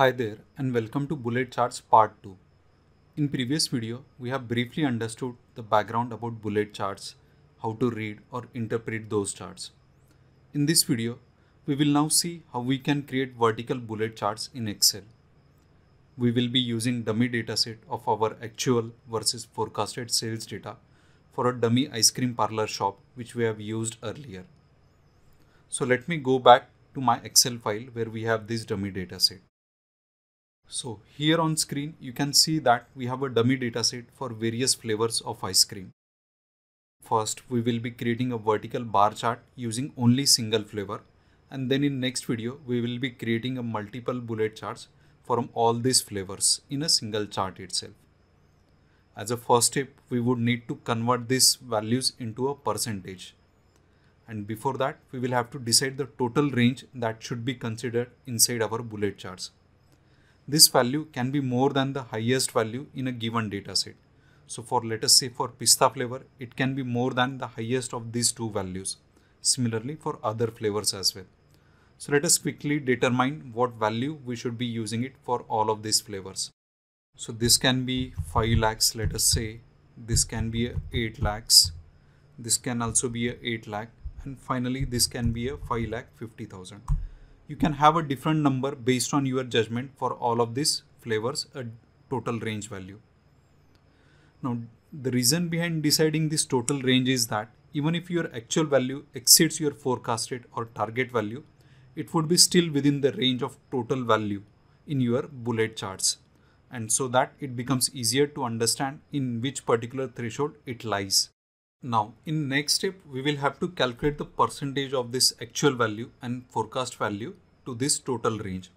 Hi there and welcome to bullet charts part 2. In previous video, we have briefly understood the background about bullet charts, how to read or interpret those charts. In this video, we will now see how we can create vertical bullet charts in Excel. We will be using dummy dataset of our actual versus forecasted sales data for a dummy ice cream parlor shop which we have used earlier. So let me go back to my Excel file where we have this dummy dataset. So here on screen, you can see that we have a dummy dataset for various flavors of ice cream. First, we will be creating a vertical bar chart using only single flavor. And then in next video, we will be creating a multiple bullet charts from all these flavors in a single chart itself. As a first step, we would need to convert these values into a percentage. And before that, we will have to decide the total range that should be considered inside our bullet charts. This value can be more than the highest value in a given data set. So for let us say for pista flavor, it can be more than the highest of these two values. Similarly for other flavors as well. So let us quickly determine what value we should be using it for all of these flavors. So this can be 5 lakhs let us say, this can be 8 lakhs, this can also be a 8 lakh and finally this can be a 5 lakh 50,000 you can have a different number based on your judgment for all of these flavors a total range value now the reason behind deciding this total range is that even if your actual value exceeds your forecasted or target value it would be still within the range of total value in your bullet charts and so that it becomes easier to understand in which particular threshold it lies now in next step, we will have to calculate the percentage of this actual value and forecast value to this total range.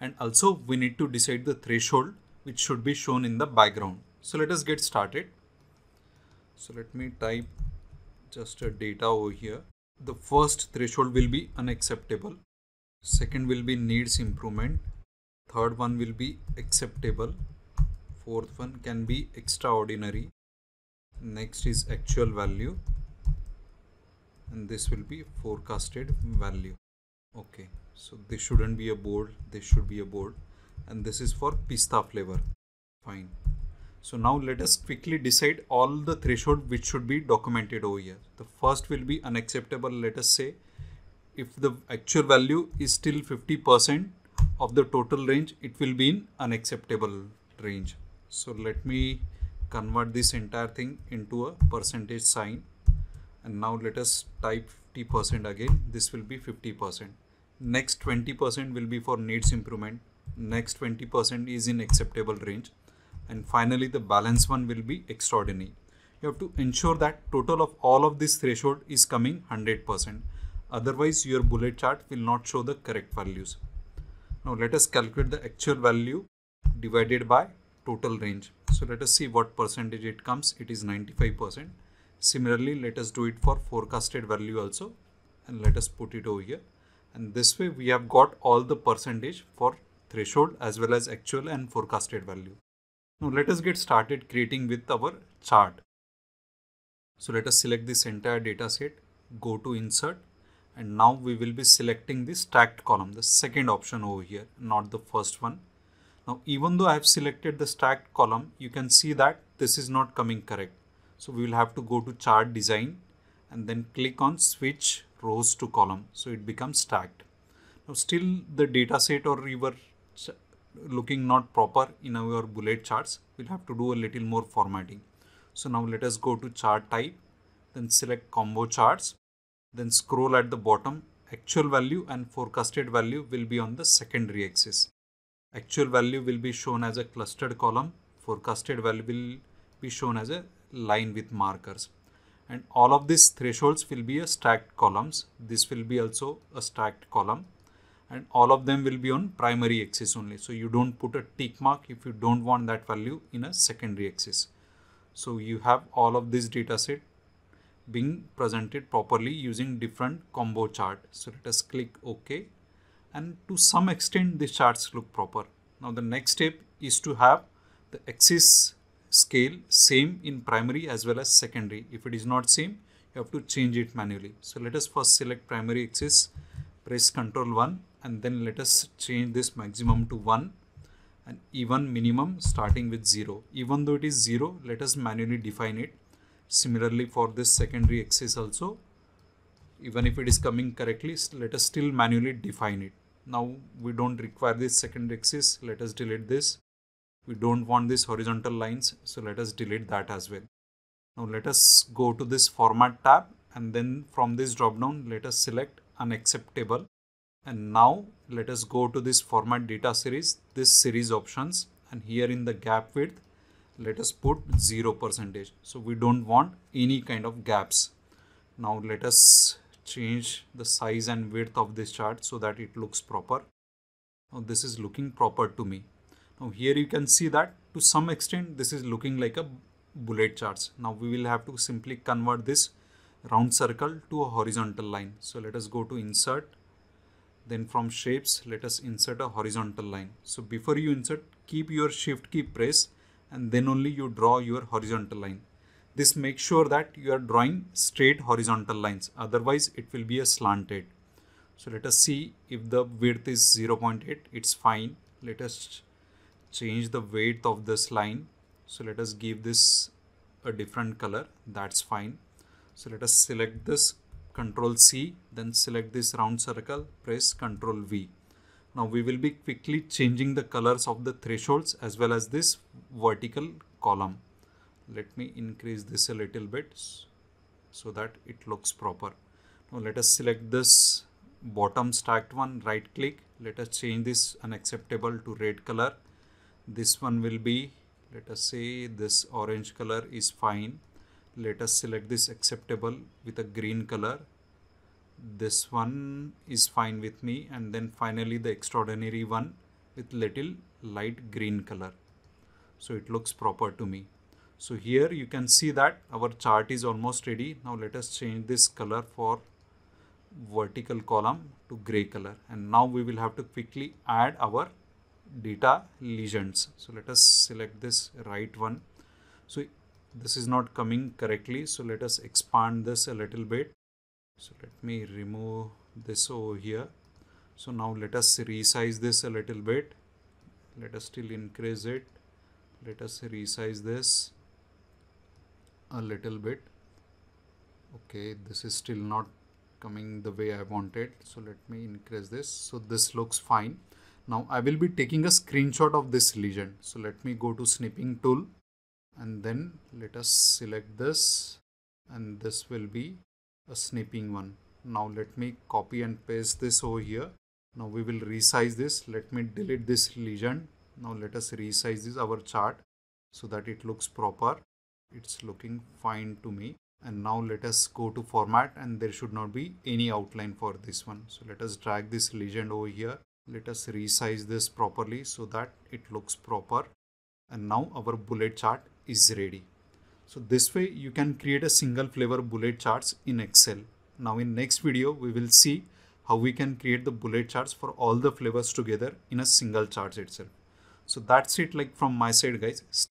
And also we need to decide the threshold which should be shown in the background. So let us get started. So let me type just a data over here. The first threshold will be unacceptable. Second will be needs improvement. Third one will be acceptable. Fourth one can be extraordinary next is actual value and this will be forecasted value okay so this shouldn't be a board this should be a board and this is for pista flavor fine so now let us quickly decide all the threshold which should be documented over here the first will be unacceptable let us say if the actual value is still 50% of the total range it will be in unacceptable range so let me convert this entire thing into a percentage sign and now let us type 50% again this will be 50% next 20% will be for needs improvement next 20% is in acceptable range and finally the balance one will be extraordinary you have to ensure that total of all of this threshold is coming 100% otherwise your bullet chart will not show the correct values now let us calculate the actual value divided by total range. So let us see what percentage it comes. It is 95%. Similarly, let us do it for forecasted value also and let us put it over here. And this way we have got all the percentage for threshold as well as actual and forecasted value. Now let us get started creating with our chart. So let us select this entire data set, go to insert and now we will be selecting the stacked column, the second option over here, not the first one now, even though I have selected the stacked column, you can see that this is not coming correct. So we will have to go to chart design and then click on switch rows to column. So it becomes stacked. Now still the data set or we were looking not proper in our bullet charts. We'll have to do a little more formatting. So now let us go to chart type, then select combo charts, then scroll at the bottom. Actual value and forecasted value will be on the secondary axis actual value will be shown as a clustered column forecasted value will be shown as a line with markers and all of these thresholds will be a stacked columns this will be also a stacked column and all of them will be on primary axis only so you don't put a tick mark if you don't want that value in a secondary axis so you have all of this data set being presented properly using different combo chart so let us click ok and to some extent the charts look proper. Now the next step is to have the axis scale same in primary as well as secondary. If it is not same, you have to change it manually. So let us first select primary axis, press Ctrl 1 and then let us change this maximum to 1 and even minimum starting with 0. Even though it is 0, let us manually define it. Similarly for this secondary axis also, even if it is coming correctly, let us still manually define it now we don't require this second axis let us delete this we don't want these horizontal lines so let us delete that as well now let us go to this format tab and then from this drop down let us select unacceptable and now let us go to this format data series this series options and here in the gap width let us put 0 percentage so we don't want any kind of gaps now let us change the size and width of this chart so that it looks proper. Now this is looking proper to me. Now here you can see that to some extent this is looking like a bullet charts. Now we will have to simply convert this round circle to a horizontal line. So let us go to insert. Then from shapes, let us insert a horizontal line. So before you insert, keep your shift key press and then only you draw your horizontal line. This makes sure that you are drawing straight horizontal lines. Otherwise, it will be a slanted. So let us see if the width is 0.8, it's fine. Let us change the weight of this line. So let us give this a different color. That's fine. So let us select this control C, then select this round circle, press control V. Now we will be quickly changing the colors of the thresholds as well as this vertical column let me increase this a little bit so that it looks proper now let us select this bottom stacked one right click let us change this unacceptable to red color this one will be let us say this orange color is fine let us select this acceptable with a green color this one is fine with me and then finally the extraordinary one with little light green color so it looks proper to me so here you can see that our chart is almost ready. Now let us change this color for vertical column to gray color. And now we will have to quickly add our data legends. So let us select this right one. So this is not coming correctly. So let us expand this a little bit. So let me remove this over here. So now let us resize this a little bit. Let us still increase it. Let us resize this a little bit okay this is still not coming the way I wanted so let me increase this so this looks fine now I will be taking a screenshot of this legend so let me go to snipping tool and then let us select this and this will be a snipping one now let me copy and paste this over here now we will resize this let me delete this legend now let us resize this our chart so that it looks proper it's looking fine to me and now let us go to format and there should not be any outline for this one so let us drag this legend over here let us resize this properly so that it looks proper and now our bullet chart is ready so this way you can create a single flavor bullet charts in excel now in next video we will see how we can create the bullet charts for all the flavors together in a single chart itself so that's it like from my side guys